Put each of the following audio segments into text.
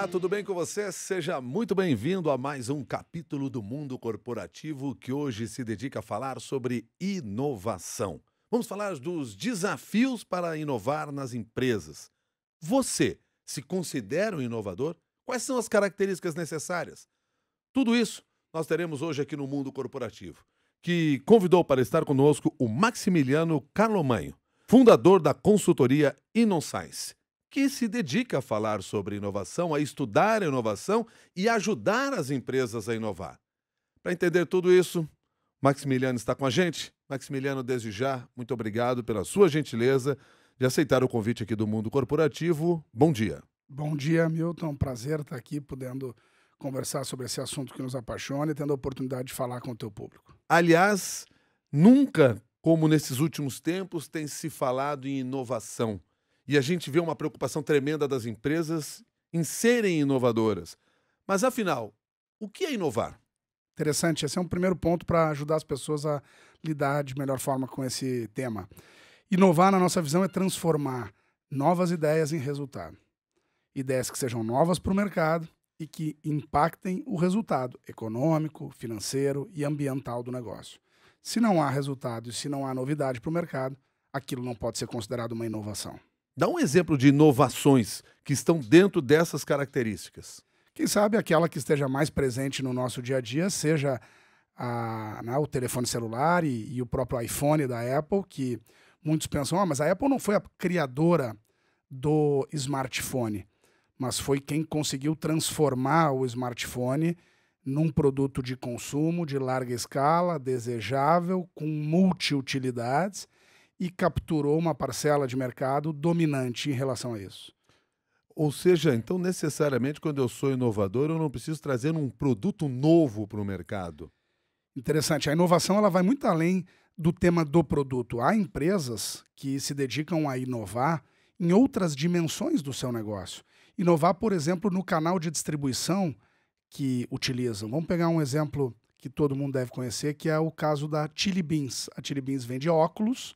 Olá, tudo bem com você? Seja muito bem-vindo a mais um capítulo do Mundo Corporativo que hoje se dedica a falar sobre inovação. Vamos falar dos desafios para inovar nas empresas. Você se considera um inovador? Quais são as características necessárias? Tudo isso nós teremos hoje aqui no Mundo Corporativo, que convidou para estar conosco o Maximiliano Carlomanho, fundador da consultoria InnoScience que se dedica a falar sobre inovação, a estudar a inovação e ajudar as empresas a inovar. Para entender tudo isso, Maximiliano está com a gente. Maximiliano, desde já, muito obrigado pela sua gentileza de aceitar o convite aqui do Mundo Corporativo. Bom dia. Bom dia, Milton. Prazer estar aqui podendo conversar sobre esse assunto que nos apaixona e tendo a oportunidade de falar com o teu público. Aliás, nunca como nesses últimos tempos tem se falado em inovação. E a gente vê uma preocupação tremenda das empresas em serem inovadoras. Mas afinal, o que é inovar? Interessante, esse é um primeiro ponto para ajudar as pessoas a lidar de melhor forma com esse tema. Inovar, na nossa visão, é transformar novas ideias em resultado. Ideias que sejam novas para o mercado e que impactem o resultado econômico, financeiro e ambiental do negócio. Se não há resultado e se não há novidade para o mercado, aquilo não pode ser considerado uma inovação. Dá um exemplo de inovações que estão dentro dessas características. Quem sabe aquela que esteja mais presente no nosso dia a dia seja a, né, o telefone celular e, e, o próprio iPhone da Apple, que muitos pensam, "Ah, mas a Apple não foi a criadora do smartphone, mas foi quem conseguiu transformar o smartphone num produto de consumo de larga escala, desejável, com multiutilidades utilidades e capturou uma parcela de mercado dominante em relação a isso. Ou seja, então necessariamente quando eu sou inovador, eu não preciso trazer um produto novo para o mercado. Interessante. A inovação ela vai muito além do tema do produto. Há empresas que se dedicam a inovar em outras dimensões do seu negócio. Inovar, por exemplo, no canal de distribuição que utilizam. Vamos pegar um exemplo que todo mundo deve conhecer, que é o caso da Chili Beans. A Chili Beans vende óculos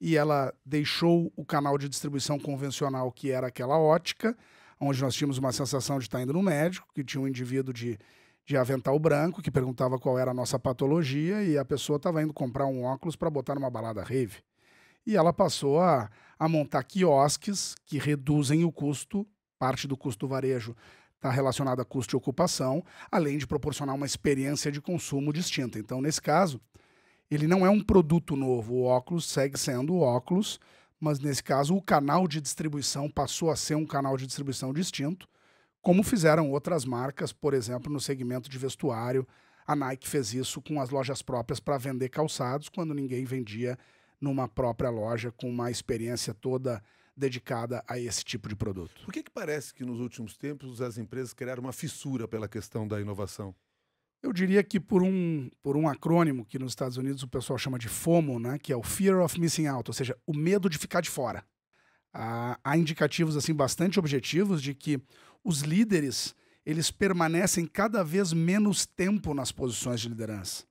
e ela deixou o canal de distribuição convencional, que era aquela ótica, onde nós tínhamos uma sensação de estar indo no médico, que tinha um indivíduo de, de avental branco que perguntava qual era a nossa patologia e a pessoa estava indo comprar um óculos para botar numa balada rave. E ela passou a, a montar quiosques que reduzem o custo, parte do custo do varejo está relacionada a custo de ocupação, além de proporcionar uma experiência de consumo distinta. Então, nesse caso, ele não é um produto novo, o óculos segue sendo o óculos, mas nesse caso o canal de distribuição passou a ser um canal de distribuição distinto, como fizeram outras marcas, por exemplo, no segmento de vestuário. A Nike fez isso com as lojas próprias para vender calçados, quando ninguém vendia numa própria loja com uma experiência toda dedicada a esse tipo de produto. Por que, que parece que nos últimos tempos as empresas criaram uma fissura pela questão da inovação? Eu diria que por um, por um acrônimo que nos Estados Unidos o pessoal chama de FOMO, né, que é o Fear of Missing Out, ou seja, o medo de ficar de fora. Ah, há indicativos assim bastante objetivos de que os líderes eles permanecem cada vez menos tempo nas posições de liderança.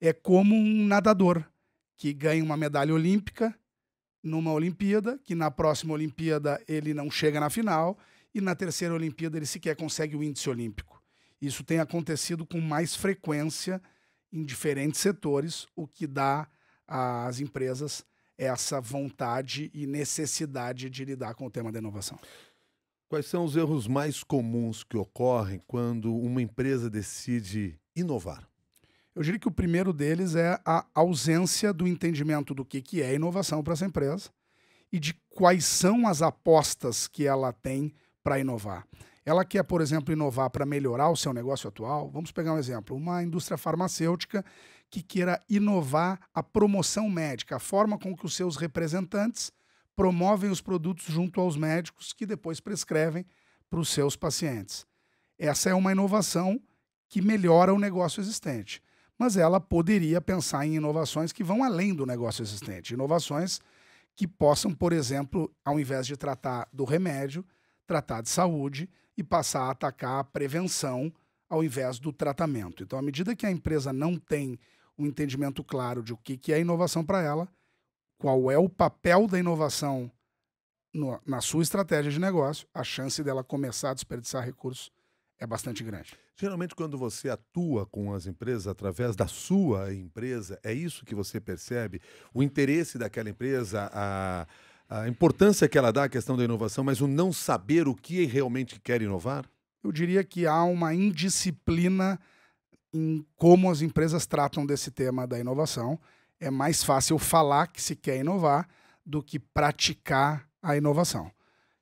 É como um nadador que ganha uma medalha olímpica numa Olimpíada, que na próxima Olimpíada ele não chega na final e na terceira Olimpíada ele sequer consegue o índice olímpico. Isso tem acontecido com mais frequência em diferentes setores, o que dá às empresas essa vontade e necessidade de lidar com o tema da inovação. Quais são os erros mais comuns que ocorrem quando uma empresa decide inovar? Eu diria que o primeiro deles é a ausência do entendimento do que, é inovação para essa empresa e de quais são as apostas que ela tem para inovar. Ela quer, por exemplo, inovar para melhorar o seu negócio atual. Vamos pegar um exemplo: uma indústria farmacêutica que queira inovar a promoção médica, a forma com que os seus representantes promovem os produtos junto aos médicos que depois prescrevem para os seus pacientes. Essa é uma inovação que melhora o negócio existente, mas ela poderia pensar em inovações que vão além do negócio existente, inovações que possam, por exemplo, ao invés de tratar do remédio, tratar de saúde, e passar a atacar a prevenção ao invés do tratamento. Então, à medida que a empresa não tem um entendimento claro de o que, é inovação para ela, qual é o papel da inovação no, na sua estratégia de negócio, a chance dela começar a desperdiçar recursos é bastante grande. Geralmente, quando você atua com as empresas através da sua empresa, é isso que você percebe? O interesse daquela empresa, a a importância que ela dá à questão da inovação, mas o não saber o que realmente quer inovar? Eu diria que há uma indisciplina em como as empresas tratam desse tema da inovação. É mais fácil falar que se quer inovar do que praticar a inovação.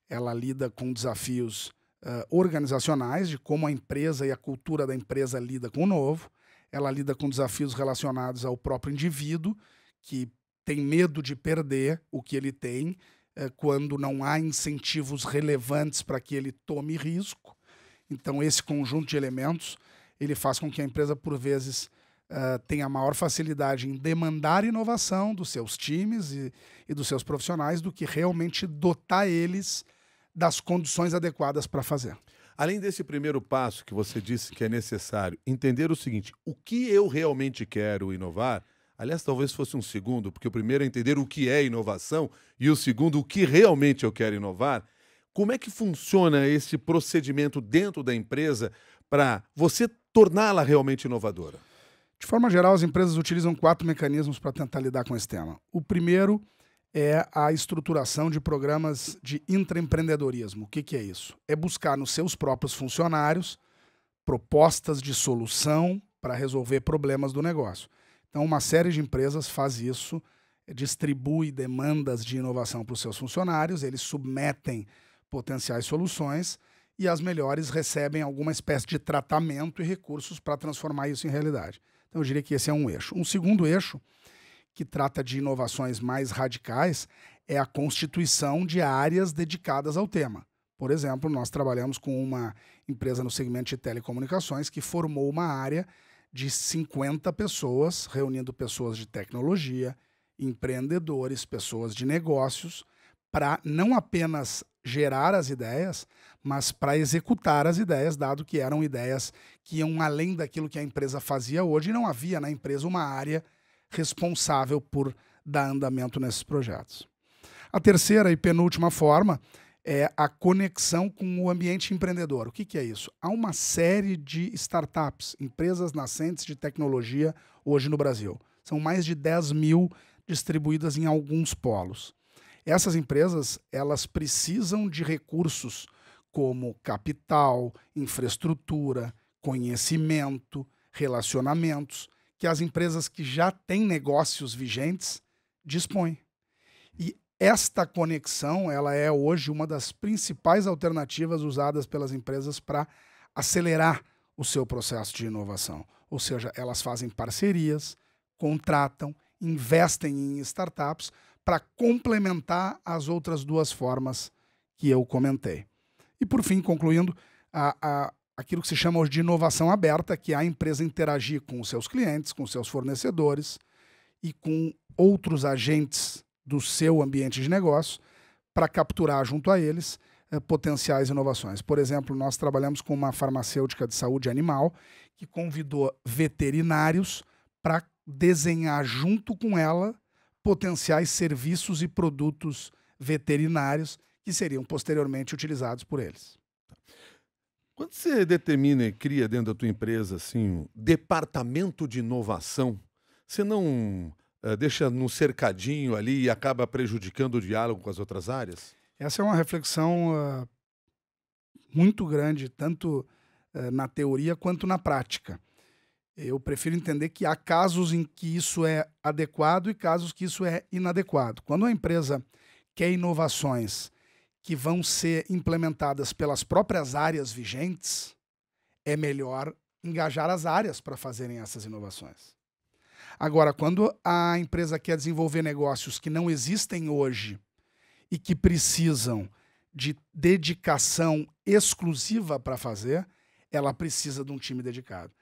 Ela lida com desafios uh, organizacionais, de como a empresa e a cultura da empresa lida com o novo. Ela lida com desafios relacionados ao próprio indivíduo, que tem medo de perder o que ele tem é, quando não há incentivos relevantes para que ele tome risco. Então, esse conjunto de elementos ele faz com que a empresa, por vezes, uh, tenha maior facilidade em demandar inovação dos seus times e, e dos seus profissionais do que realmente dotar eles das condições adequadas para fazer. Além desse primeiro passo que você disse que é necessário, entender o seguinte: o que eu realmente quero inovar Aliás, talvez fosse um segundo, porque o primeiro é entender o que é inovação e o segundo, o que realmente eu quero inovar. Como é que funciona esse procedimento dentro da empresa para você torná-la realmente inovadora? De forma geral, as empresas utilizam quatro mecanismos para tentar lidar com esse tema. O primeiro é a estruturação de programas de intraempreendedorismo. O que, que é isso? É buscar nos seus próprios funcionários propostas de solução para resolver problemas do negócio. Então, uma série de empresas faz isso, distribui demandas de inovação para os seus funcionários, eles submetem potenciais soluções e as melhores recebem alguma espécie de tratamento e recursos para transformar isso em realidade. Então, eu diria que esse é um eixo. Um segundo eixo, que trata de inovações mais radicais, é a constituição de áreas dedicadas ao tema. Por exemplo, nós trabalhamos com uma empresa no segmento de telecomunicações que formou uma área de 50 pessoas, reunindo pessoas de tecnologia, empreendedores, pessoas de negócios, para não apenas gerar as ideias, mas para executar as ideias, dado que eram ideias que iam além daquilo que a empresa fazia hoje e não havia na empresa uma área responsável por dar andamento nesses projetos. A terceira e penúltima forma é a conexão com o ambiente empreendedor. O que, que é isso? Há uma série de startups, empresas nascentes de tecnologia hoje no Brasil. São mais de 10 mil distribuídas em alguns polos. Essas empresas elas precisam de recursos como capital, infraestrutura, conhecimento, relacionamentos, que as empresas que já têm negócios vigentes dispõem. E esta conexão ela é hoje uma das principais alternativas usadas pelas empresas para acelerar o seu processo de inovação. Ou seja, elas fazem parcerias, contratam, investem em startups para complementar as outras duas formas que eu comentei. E por fim, concluindo, a, a, aquilo que se chama hoje de inovação aberta, que é a empresa interagir com os seus clientes, com seus fornecedores e com outros agentes do seu ambiente de negócio para capturar junto a eles eh, potenciais inovações. Por exemplo, nós trabalhamos com uma farmacêutica de saúde animal que convidou veterinários para desenhar junto com ela potenciais serviços e produtos veterinários que seriam posteriormente utilizados por eles. Quando você determina e cria dentro da tua empresa assim, um departamento de inovação, você não eh, deixa num cercadinho ali e acaba prejudicando o diálogo com as outras áreas? Essa é uma reflexão ah, muito grande, tanto eh, na teoria quanto na prática. Eu prefiro entender que há casos em que isso é adequado e casos que isso é inadequado. Quando a empresa quer inovações que vão ser implementadas pelas próprias áreas vigentes, é melhor engajar as áreas para fazerem essas inovações. Agora, quando a empresa quer desenvolver negócios que não existem hoje e que precisam de dedicação exclusiva para fazer, ela precisa de um time dedicado.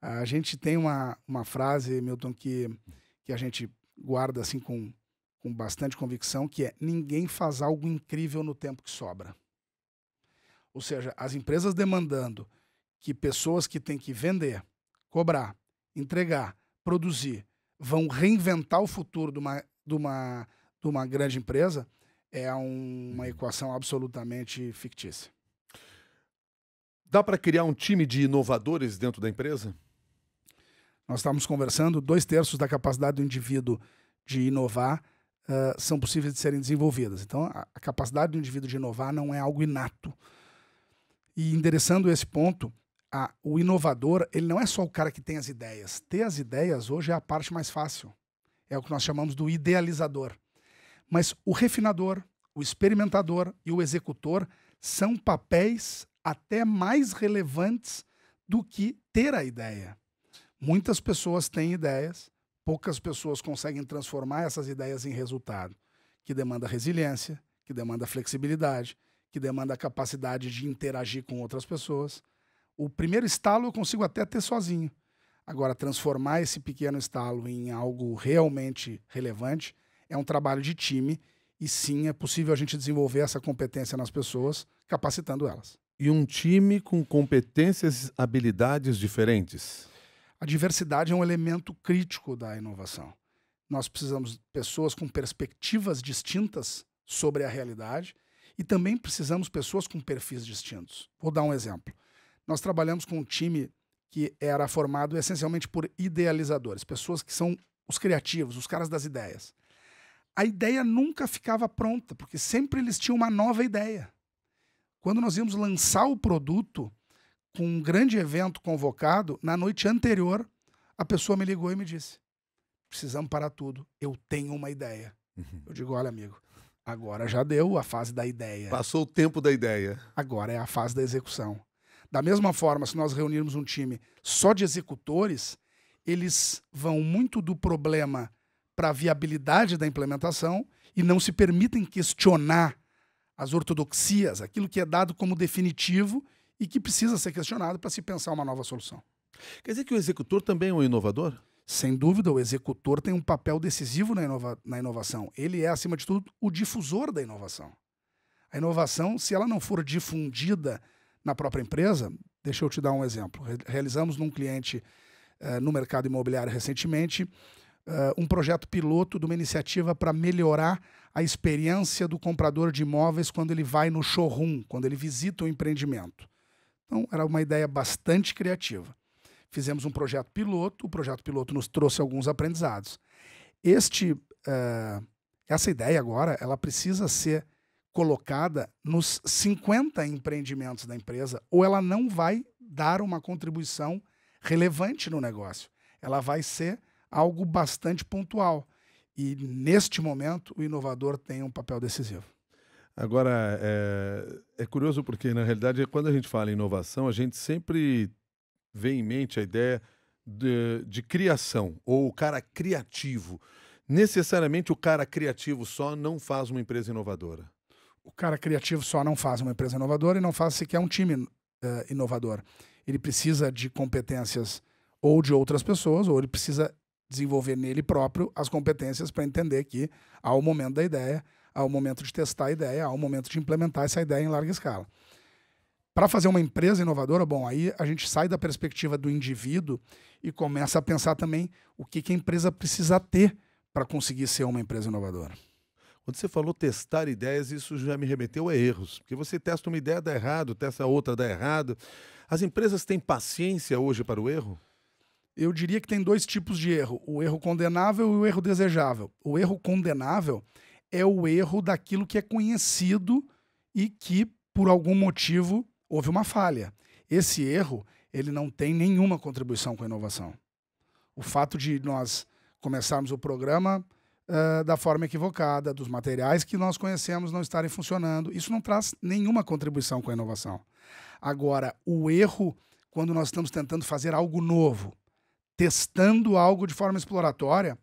A gente tem uma, uma frase, Milton, que, que a gente guarda assim com, com bastante convicção, que é ninguém faz algo incrível no tempo que sobra. Ou seja, as empresas demandando que pessoas que têm que vender, cobrar, entregar, produzir, vão reinventar o futuro de uma, de uma, de uma grande empresa, é um, uma uhum. equação absolutamente fictícia. Dá para criar um time de inovadores dentro da empresa? Nós estamos conversando, dois terços da capacidade do indivíduo de inovar uh, são possíveis de serem desenvolvidas. Então, a, a capacidade do indivíduo de inovar não é algo inato. E endereçando esse ponto, a, o inovador, ele não é só o cara que tem as ideias. Ter as ideias hoje é a parte mais fácil. É o que nós chamamos do idealizador. Mas o refinador, o experimentador e o executor são papéis até mais relevantes do que ter a ideia. Muitas pessoas têm ideias, poucas pessoas conseguem transformar essas ideias em resultado, que demanda resiliência, que demanda flexibilidade, que demanda a capacidade de interagir com outras pessoas o primeiro estalo eu consigo até ter sozinho. Agora, transformar esse pequeno estalo em algo realmente relevante é um trabalho de time e sim é possível a gente desenvolver essa competência nas pessoas, capacitando elas. E um time com competências e habilidades diferentes? A diversidade é um elemento crítico da inovação. Nós precisamos de pessoas com perspectivas distintas sobre a realidade e também precisamos de pessoas com perfis distintos. Vou dar um exemplo nós trabalhamos com um time que era formado essencialmente por idealizadores, pessoas que são os criativos, os caras das ideias. A ideia nunca ficava pronta, porque sempre eles tinham uma nova ideia. Quando nós íamos lançar o produto com um grande evento convocado, na noite anterior, a pessoa me ligou e me disse: Precisamos parar tudo, eu tenho uma ideia. Uhum. Eu digo: Olha, amigo, agora já deu a fase da ideia. Passou o tempo da ideia. Agora é a fase da execução. Da mesma forma, se nós reunirmos um time só de executores, eles vão muito do problema para a viabilidade da implementação e não se permitem questionar as ortodoxias, aquilo que é dado como definitivo e que precisa ser questionado para se pensar uma nova solução. Quer dizer que o executor também é um inovador? Sem dúvida, o executor tem um papel decisivo na, inova na inovação. Ele é, acima de tudo, o difusor da inovação. A inovação, se ela não for difundida na própria empresa, deixa eu te dar um exemplo. Realizamos num cliente eh, no mercado imobiliário recentemente eh, um projeto piloto de uma iniciativa para melhorar a experiência do comprador de imóveis quando ele vai no showroom, quando ele visita o empreendimento. Então, era uma ideia bastante criativa. Fizemos um projeto piloto, o projeto piloto nos trouxe alguns aprendizados. Este, uh, essa ideia agora, ela precisa ser colocada nos 50 empreendimentos da empresa, ou ela não vai dar uma contribuição relevante no negócio. Ela vai ser algo bastante pontual. E neste momento, o inovador tem um papel decisivo. Agora, é, é curioso porque, na realidade, quando a gente fala em inovação, a gente sempre vem em mente a ideia de, de, criação, ou o cara criativo. Necessariamente o cara criativo só não faz uma empresa inovadora o cara criativo só não faz uma empresa inovadora e não faz sequer um time uh, inovador. Ele precisa de competências ou de outras pessoas, ou ele precisa desenvolver nele próprio as competências para entender que há o momento da ideia, há o momento de testar a ideia, há o momento de implementar essa ideia em larga escala. Para fazer uma empresa inovadora, bom, aí a gente sai da perspectiva do indivíduo e começa a pensar também o que, que a empresa precisa ter para conseguir ser uma empresa inovadora. Quando você falou testar ideias, isso já me remeteu a erros, porque você testa uma ideia, dá errado, testa outra, dá errado. As empresas têm paciência hoje para o erro? Eu diria que tem dois tipos de erro: o erro condenável e o erro desejável. O erro condenável é o erro daquilo que é conhecido e que, por algum motivo, houve uma falha. Esse erro ele não tem nenhuma contribuição com a inovação. O fato de nós começarmos o programa uh, da forma equivocada, dos materiais que nós conhecemos não estarem funcionando. Isso não traz nenhuma contribuição com a inovação. Agora, o erro quando nós estamos tentando fazer algo novo, testando algo de forma exploratória,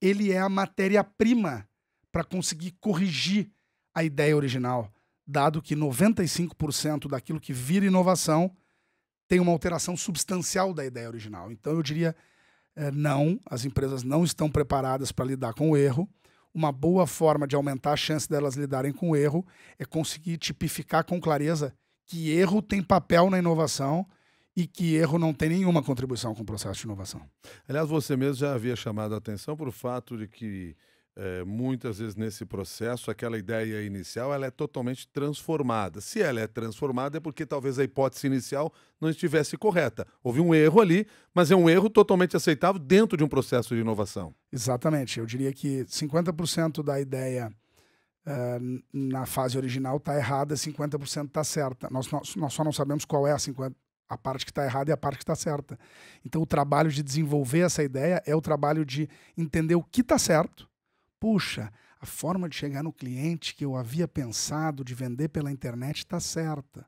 ele é a matéria-prima para conseguir corrigir a ideia original, dado que 95% daquilo que vira inovação tem uma alteração substancial da ideia original. Então eu diria é, não, as empresas não estão preparadas para lidar com o erro. Uma boa forma de aumentar a chance delas lidarem com o erro é conseguir tipificar com clareza que erro tem papel na inovação e que erro não tem nenhuma contribuição com o processo de inovação. Aliás, você mesmo já havia chamado a atenção para o fato de que é, muitas vezes nesse processo, aquela ideia inicial ela é totalmente transformada. Se ela é transformada, é porque talvez a hipótese inicial não estivesse correta. Houve um erro ali, mas é um erro totalmente aceitável dentro de um processo de inovação. Exatamente. Eu diria que 50% da ideia uh, na fase original está errada, 50% está certa. Nós, nós, nós só não sabemos qual é a 50, a parte que está errada e a parte que está certa. Então, o trabalho de desenvolver essa ideia é o trabalho de entender o que está certo puxa, a forma de chegar no cliente que eu havia pensado de vender pela internet está certa.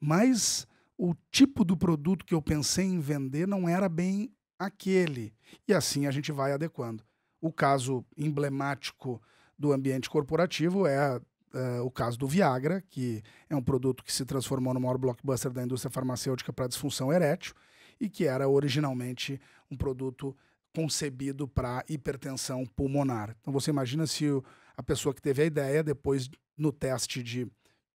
Mas o tipo do produto que eu pensei em vender não era bem aquele. E assim a gente vai adequando. O caso emblemático do ambiente corporativo é uh, o caso do Viagra, que é um produto que se transformou no maior blockbuster da indústria farmacêutica para disfunção erétil e que era originalmente um produto concebido para hipertensão pulmonar. Então você imagina se a pessoa que teve a ideia, depois no teste de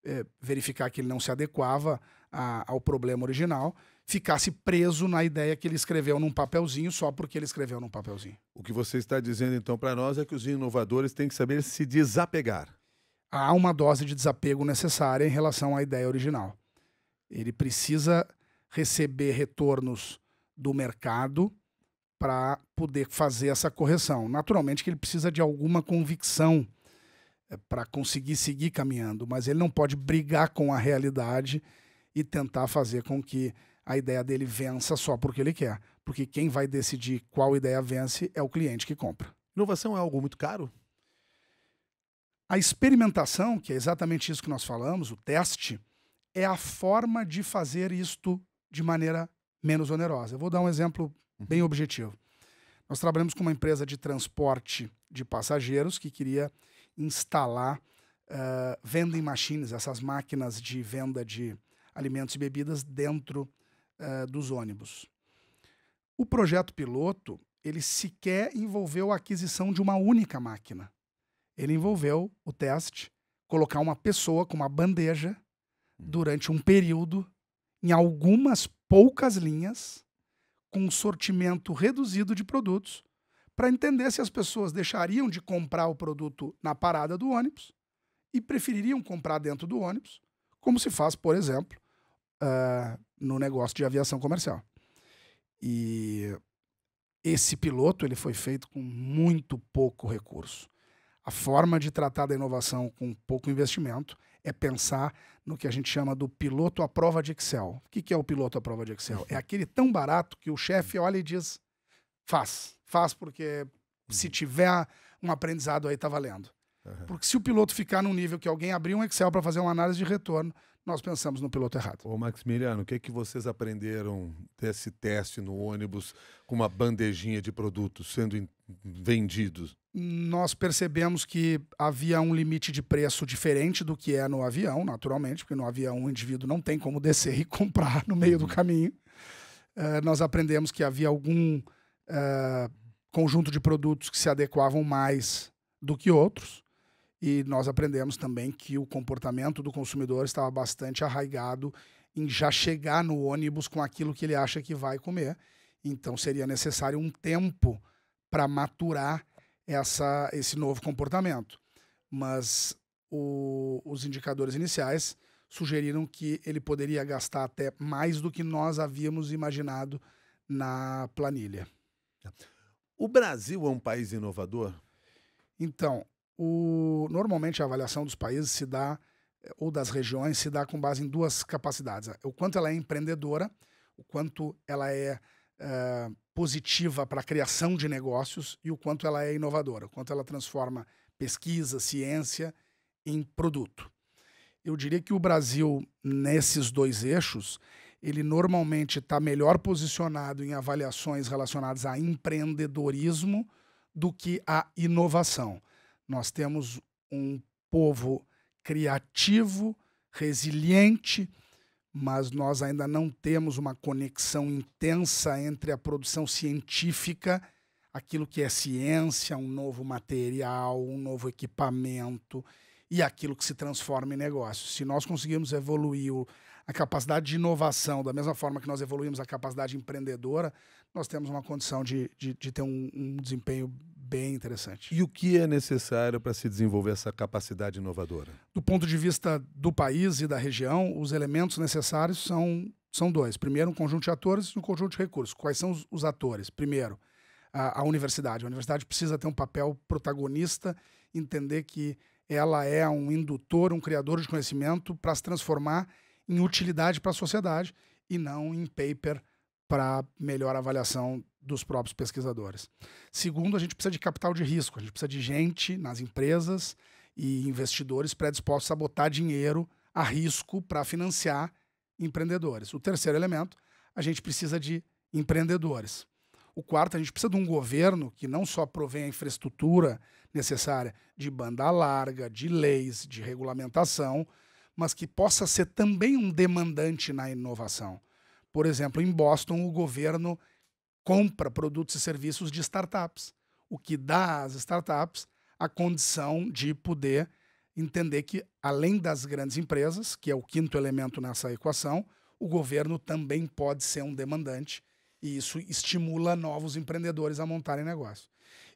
é, verificar que ele não se adequava a, ao problema original, ficasse preso na ideia que ele escreveu num papelzinho só porque ele escreveu num papelzinho. O que você está dizendo então para nós é que os inovadores têm que saber se desapegar. Há uma dose de desapego necessária em relação à ideia original. Ele precisa receber retornos do mercado para poder fazer essa correção. Naturalmente que ele precisa de alguma convicção eh, para conseguir seguir caminhando, mas ele não pode brigar com a realidade e tentar fazer com que a ideia dele vença só porque ele quer, porque quem vai decidir qual ideia vence é o cliente que compra. Inovação é algo muito caro? A experimentação, que é exatamente isso que nós falamos, o teste, é a forma de fazer isto de maneira menos onerosa. Eu vou dar um exemplo bem objetivo. Nós trabalhamos com uma empresa de transporte de passageiros que queria instalar uh, ah, vending machines, essas máquinas de venda de alimentos e bebidas dentro uh, dos ônibus. O projeto piloto ele sequer envolveu a aquisição de uma única máquina. Ele envolveu o teste, colocar uma pessoa com uma bandeja hum. durante um período em algumas poucas linhas com um sortimento reduzido de produtos para entender se as pessoas deixariam de comprar o produto na parada do ônibus e prefeririam comprar dentro do ônibus, como se faz, por exemplo, uh, no negócio de aviação comercial. E esse piloto ele foi feito com muito pouco recurso. A forma de tratar da inovação com pouco investimento é pensar no que a gente chama do piloto à prova de Excel. O que, que é o piloto à prova de Excel? É aquele tão barato que o chefe olha e diz: faz, faz, porque se uhum. tiver um aprendizado aí, tá valendo. Porque se o piloto ficar num nível que alguém abrir um Excel para fazer uma análise de retorno, nós pensamos no piloto errado. Ô Maximiliano, o que, é que vocês aprenderam desse teste no ônibus com uma bandejinha de produtos sendo vendidos? Nós percebemos que havia um limite de preço diferente do que é no avião, naturalmente, porque no avião o indivíduo não tem como descer e comprar no meio do uhum. caminho. Uh, nós aprendemos que havia algum uh, conjunto de produtos que se adequavam mais do que outros. E nós aprendemos também que o comportamento do consumidor estava bastante arraigado em já chegar no ônibus com aquilo que ele acha que vai comer. Então seria necessário um tempo para maturar essa, esse novo comportamento. Mas o, os indicadores iniciais sugeriram que ele poderia gastar até mais do que nós havíamos imaginado na planilha. O Brasil é um país inovador? Então, o, normalmente a avaliação dos países se dá, eh, ou das regiões, se dá com base em duas capacidades. O quanto ela é empreendedora, o quanto ela é uh, positiva para a criação de negócios e o quanto ela é inovadora, o quanto ela transforma pesquisa, ciência em produto. Eu diria que o Brasil, nesses dois eixos, ele normalmente está melhor posicionado em avaliações relacionadas a empreendedorismo do que a inovação. Nós temos um povo criativo, resiliente, mas nós ainda não temos uma conexão intensa entre a produção científica, aquilo que é ciência, um novo material, um novo equipamento e aquilo que se transforma em negócio. Se nós conseguirmos evoluir a capacidade de inovação da mesma forma que nós evoluímos a capacidade empreendedora, nós temos uma condição de, de, de ter um, um desempenho bem interessante. E o que é necessário para se desenvolver essa capacidade inovadora? Do ponto de vista do país e da região, os elementos necessários são, são dois. Primeiro, um conjunto de atores e um conjunto de recursos. Quais são os, os atores? Primeiro, a, a, universidade. A universidade precisa ter um papel protagonista, entender que ela é um indutor, um criador de conhecimento para se transformar em utilidade para a sociedade e não em paper para melhor avaliação dos próprios pesquisadores. Segundo, a gente precisa de capital de risco, a gente precisa de gente nas empresas e investidores predispostos a botar dinheiro a risco para financiar empreendedores. O terceiro elemento, a gente precisa de empreendedores. O quarto, a gente precisa de um governo que não só provém a infraestrutura necessária de banda larga, de leis, de regulamentação, mas que possa ser também um demandante na inovação. Por exemplo, em Boston, o governo compra produtos e serviços de startups, o que dá às startups a condição de poder entender que, além das grandes empresas, que é o quinto elemento nessa equação, o governo também pode ser um demandante e isso estimula novos empreendedores a montarem negócio.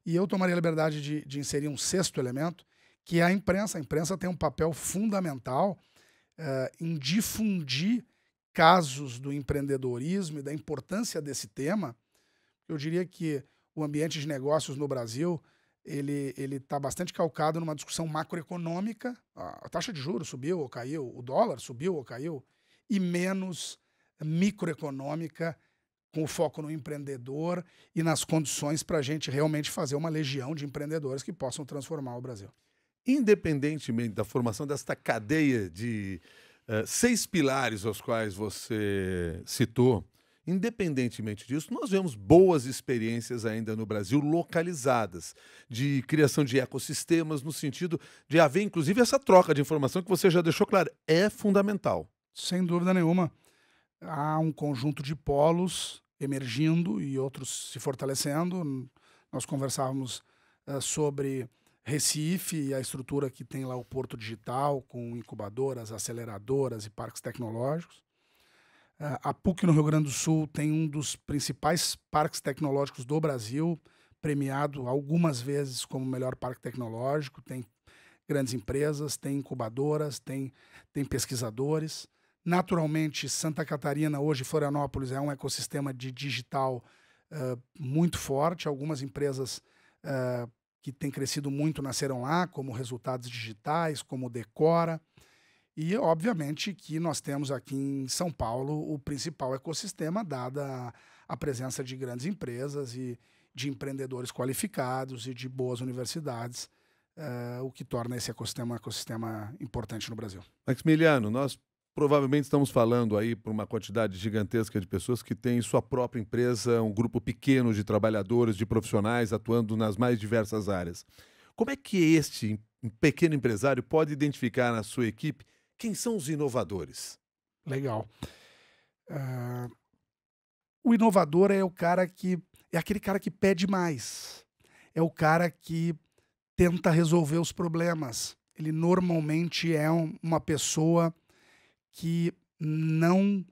E eu tomaria a liberdade de, de inserir um sexto elemento, que é a imprensa. A imprensa tem um papel fundamental uh, em difundir casos do empreendedorismo e da importância desse tema, eu diria que o ambiente de negócios no Brasil ele ele está bastante calcado numa discussão macroeconômica. A taxa de juros subiu ou caiu, o dólar subiu ou caiu, e menos microeconômica com o foco no empreendedor e nas condições para a gente realmente fazer uma legião de empreendedores que possam transformar o Brasil. Independentemente da formação desta cadeia de eh, seis pilares aos quais você citou, Independentemente disso, nós vemos boas experiências ainda no Brasil localizadas de criação de ecossistemas no sentido de haver inclusive essa troca de informação que você já deixou claro, é fundamental. Sem dúvida nenhuma. Há um conjunto de polos emergindo e outros se fortalecendo. Nós conversávamos uh, sobre Recife, a estrutura que tem lá o Porto Digital, com incubadoras, aceleradoras e parques tecnológicos. Ah, a PUC no Rio Grande do Sul tem um dos principais parques tecnológicos do Brasil, premiado algumas vezes como melhor parque tecnológico. Tem grandes empresas, tem incubadoras, tem, tem pesquisadores. Naturalmente, Santa Catarina, hoje Florianópolis, é um ecossistema de digital uh, muito forte. Algumas empresas uh, que tem crescido muito nasceram lá, como resultados digitais, como Decora. E, obviamente, que nós temos aqui em São Paulo o principal ecossistema, dada a presença de grandes empresas e de empreendedores qualificados e de boas universidades, uh, o que torna esse ecossistema um ecossistema importante no Brasil. Maximiliano, nós Provavelmente estamos falando aí para uma quantidade gigantesca de pessoas que têm sua própria empresa, um grupo pequeno de trabalhadores, de profissionais atuando nas mais diversas áreas. Como é que este pequeno empresário pode identificar na sua equipe quem são os inovadores? Legal. Uh, o inovador é o cara que é aquele cara que pede mais, é o cara que tenta resolver os problemas. Ele normalmente é um, uma pessoa que não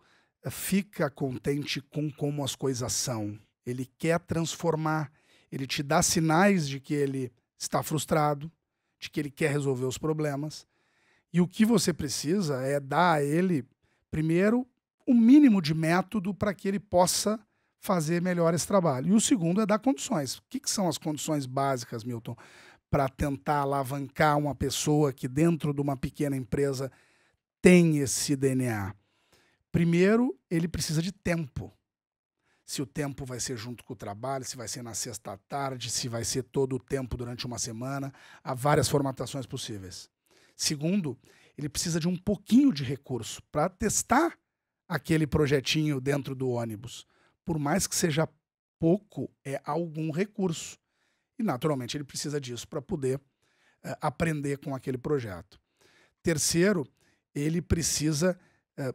fica contente com como as coisas são. Ele quer transformar, ele te dá sinais de que ele está frustrado, de que ele quer resolver os problemas. E o que você precisa é dar a ele, primeiro, o um mínimo de método para que ele possa fazer melhor esse trabalho. E o segundo é dar condições. O que, que são as condições básicas, Milton, para tentar alavancar uma pessoa que, dentro de uma pequena empresa, tem esse DNA? Primeiro, ele precisa de tempo. Se o tempo vai ser junto com o trabalho, se vai ser na sexta tarde, se vai ser todo o tempo durante uma semana, há várias formatações possíveis. Segundo, ele precisa de um pouquinho de recurso para testar aquele projetinho dentro do ônibus. Por mais que seja pouco, é algum recurso. E, naturalmente, ele precisa disso para poder uh, aprender com aquele projeto. Terceiro, ele precisa, é,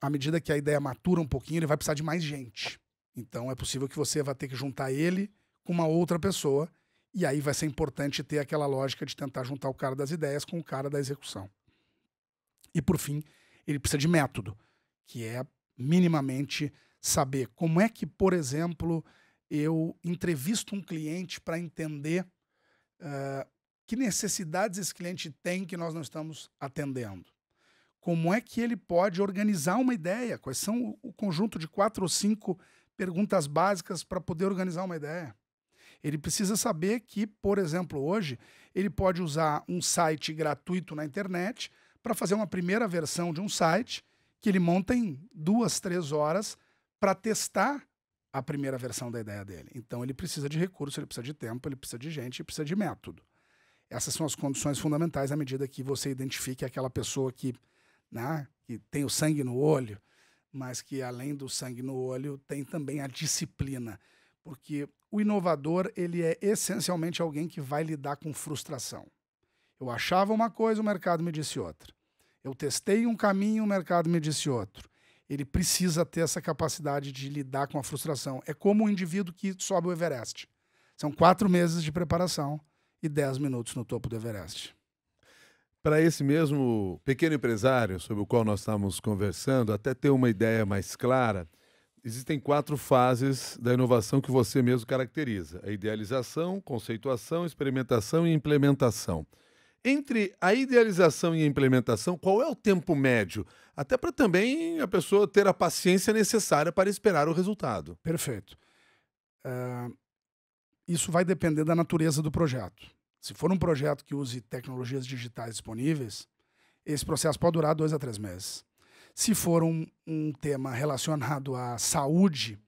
à medida que a ideia matura um pouquinho, ele vai precisar de mais gente. Então é possível que você vá ter que juntar ele com uma outra pessoa, e aí vai ser importante ter aquela lógica de tentar juntar o cara das ideias com o cara da execução. E por fim, ele precisa de método, que é minimamente saber como é que, por exemplo, eu entrevisto um cliente para entender uh, que necessidades esse cliente tem que nós não estamos atendendo. Como é que ele pode organizar uma ideia? Quais são o conjunto de quatro ou cinco perguntas básicas para poder organizar uma ideia? Ele precisa saber que, por exemplo, hoje, ele pode usar um site gratuito na internet para fazer uma primeira versão de um site que ele monta em duas, três horas para testar a primeira versão da ideia dele. Então, ele precisa de recurso, ele precisa de tempo, ele precisa de gente, ele precisa de método. Essas são as condições fundamentais à medida que você identifique aquela pessoa que né? que tem o sangue no olho, mas que além do sangue no olho tem também a disciplina, porque o inovador ele é essencialmente alguém que vai lidar com frustração. Eu achava uma coisa, o mercado me disse outra. Eu testei um caminho, o mercado me disse outro. Ele precisa ter essa capacidade de lidar com a frustração. É como o um indivíduo que sobe o Everest. São quatro meses de preparação e dez minutos no topo do Everest. Para esse mesmo pequeno empresário sobre o qual nós estamos conversando, até ter uma ideia mais clara, existem quatro fases da inovação que você mesmo caracteriza: a idealização, conceituação, experimentação e implementação. Entre a idealização e a implementação, qual é o tempo médio? Até para também a pessoa ter a paciência necessária para esperar o resultado. Perfeito. Uh, isso vai depender da natureza do projeto. Se for um projeto que use tecnologias digitais disponíveis, esse processo pode durar dois a três meses. Se for um, um tema relacionado à saúde,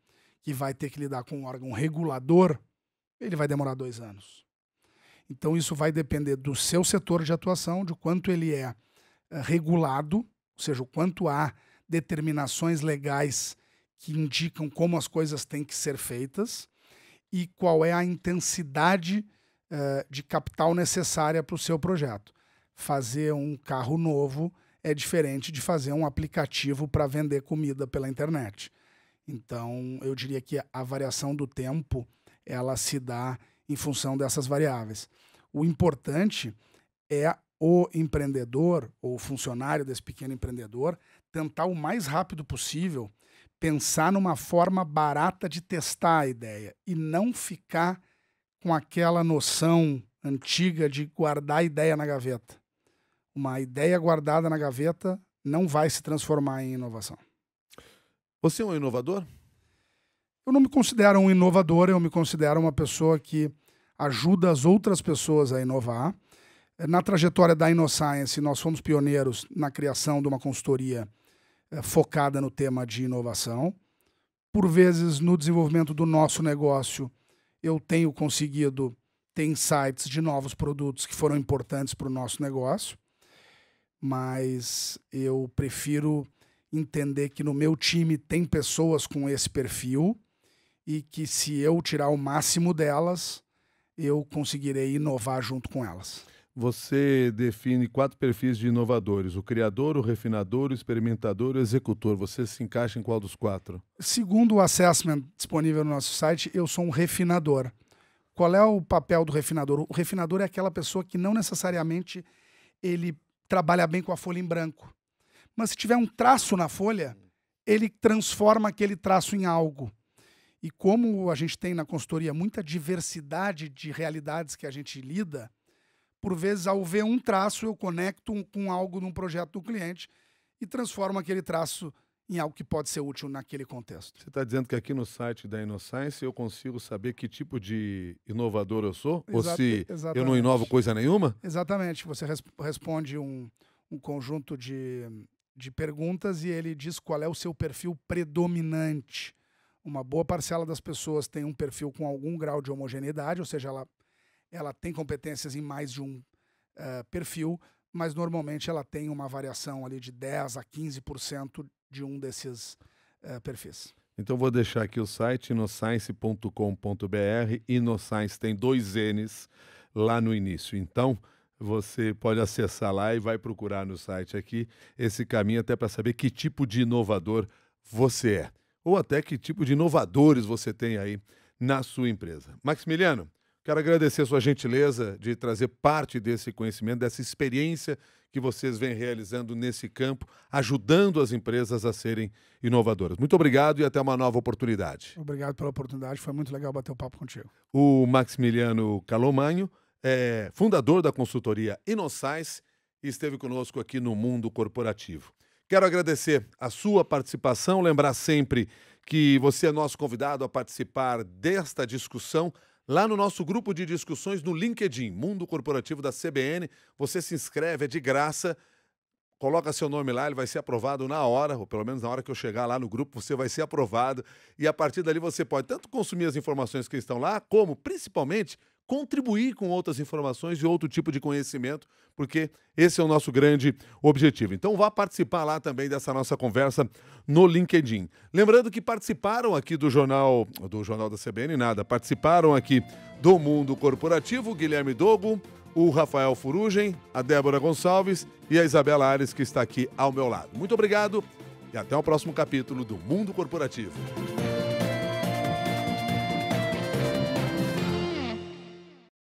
que vai ter que lidar com um órgão regulador, ele vai demorar dois anos. Então, isso vai depender do seu setor de atuação, de quanto ele é eh, regulado, ou seja, o quanto há determinações legais que indicam como as coisas têm que ser feitas e qual é a intensidade eh, de capital necessária para o seu projeto. Fazer um carro novo é diferente de fazer um aplicativo para vender comida pela internet. Então, eu diria que a variação do tempo ela se dá em função dessas variáveis. O importante é o empreendedor ou o funcionário desse pequeno empreendedor tentar o mais rápido possível pensar numa forma barata de testar a ideia e não ficar com aquela noção antiga de guardar a ideia na gaveta. Uma ideia guardada na gaveta não vai se transformar em inovação. Você é um inovador? Eu não me considero um inovador, eu me considero uma pessoa que ajuda as outras pessoas a inovar. Eh, na trajetória da InnoScience, nós fomos pioneiros na criação de uma consultoria eh, focada no tema de inovação. Por vezes, no desenvolvimento do nosso negócio, eu tenho conseguido ter insights de novos produtos que foram importantes para o nosso negócio, mas eu prefiro entender que no meu time tem pessoas com esse perfil e que se eu tirar o máximo delas, eu conseguirei inovar junto com elas você define quatro perfis de inovadores: o criador, o refinador, o experimentador e o executor. Você se encaixa em qual dos quatro? Segundo o assessment disponível no nosso site, eu sou um refinador. Qual é o papel do refinador? O refinador é aquela pessoa que não necessariamente ele trabalha bem com a folha em branco. Mas se tiver um traço na folha, ele transforma aquele traço em algo. E como a gente tem na consultoria muita diversidade de realidades que a gente lida, por vezes, ao ver um traço, eu conecto com algo num projeto do cliente e transformo aquele traço em algo que pode ser útil naquele contexto. Você está dizendo que aqui no site da InnoScience eu consigo saber que tipo de inovador eu sou? Exato, ou se exatamente. eu não inovo coisa nenhuma? Exatamente. Você res responde um, um conjunto de, de perguntas e ele diz qual é o seu perfil predominante. Uma boa parcela das pessoas tem um perfil com algum grau de homogeneidade, ou seja, ela ela tem competências em mais de um uh, perfil, mas normalmente ela tem uma variação ali de 10 a 15% de um desses uh, perfis. Então vou deixar aqui o site inosscience.com.br, Inosscience tem dois N's lá no início. Então, você pode acessar lá e vai procurar no site aqui esse caminho até para saber que tipo de inovador você é, ou até que tipo de inovadores você tem aí na sua empresa. Maximiliano, Quero agradecer a sua gentileza de trazer parte desse conhecimento, dessa experiência que vocês vêm realizando nesse campo, ajudando as empresas a serem inovadoras. Muito obrigado e até uma nova oportunidade. Obrigado pela oportunidade, foi muito legal bater o papo contigo. O Maximiliano Calomanho é fundador da consultoria Inossais e esteve conosco aqui no Mundo Corporativo. Quero agradecer a sua participação, lembrar sempre que você é nosso convidado a participar desta discussão lá no nosso grupo de discussões no LinkedIn, Mundo Corporativo da CBN. Você se inscreve, é de graça. Coloca seu nome lá, ele vai ser aprovado na hora, ou pelo menos na hora que eu chegar lá no grupo, você vai ser aprovado. E a partir dali você pode tanto consumir as informações que estão lá, como, principalmente, contribuir com outras informações e outro tipo de conhecimento, porque esse é o nosso grande objetivo. Então vá participar lá também dessa nossa conversa no LinkedIn. Lembrando que participaram aqui do jornal do jornal da CBN nada, participaram aqui do Mundo Corporativo Guilherme Dogo, o Rafael Furugem, a Débora Gonçalves e a Isabela Ares que está aqui ao meu lado. Muito obrigado e até o próximo capítulo do Mundo Corporativo.